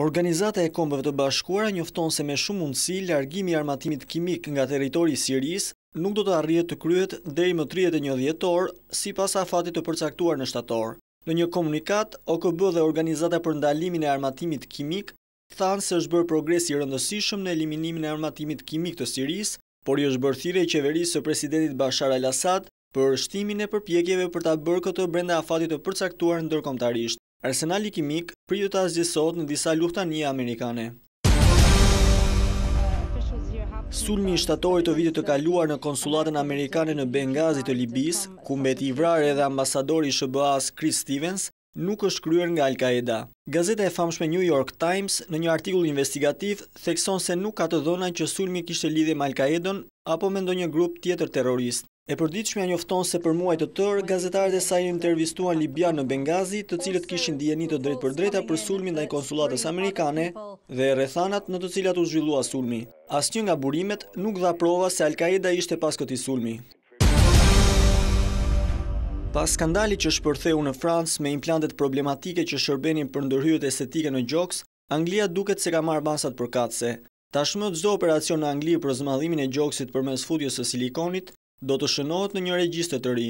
Organizata e kombëve të bashkuara njofton se me shumë mundësi largimi i armatimit kimik nga territori i Siris nuk do të arrijet të kryhet deri më 31 dhjetor si pas afatit të përcaktuar në shtator. Në një komunikat, OKB dhe Organizata për ndalimin e armatimit kimik thanë se është bërë progres i rëndësishëm në eliminimin e armatimit kimik të Siris, por i është bërë thire i qeverisë së presidentit Bashar al-Assad për shtimin e përpjekjeve për ta bërë këtë brenda afatit të përcaktuar ndërkomtarisht. Arsenali Kimik pritë të asgjësot në disa lukhtan një Amerikane. Sulmi i shtatorit të vitit të kaluar në konsulatën Amerikane në Bengazi të Libis, ku mbet i vrare dhe ambasadori i shëbëas Chris Stevens, nuk është kryer nga Al-Qaeda. Gazeta e famshme New York Times në një artikull investigativ thekson se nuk ka të dhona që sulmi kishtë lidhe më Al-Qaedon apo me ndonjë grup tjetër terrorist. E përdiqmja njofton se për muaj të tërë, gazetarët e sajnë intervistuan Libjan në Bengazi, të cilët kishin djenit të drejt për drejta për sulmin dhe i konsulatës amerikane dhe rethanat në të cilat u zhvillua sulmi. As një nga burimet nuk dha prova se Al-Qaeda ishte pas këti sulmi. Pas skandali që shpërtheu në Fransë me implantet problematike që shërbenin për ndërhyjët estetike në gjoks, Anglia duket se ka marrë basat për katëse. Ta shmët zdo operacion në Angli për zmadhimin e gjoksit për mes futjes e silikonit, Do të shënohet në një regjistër të ri.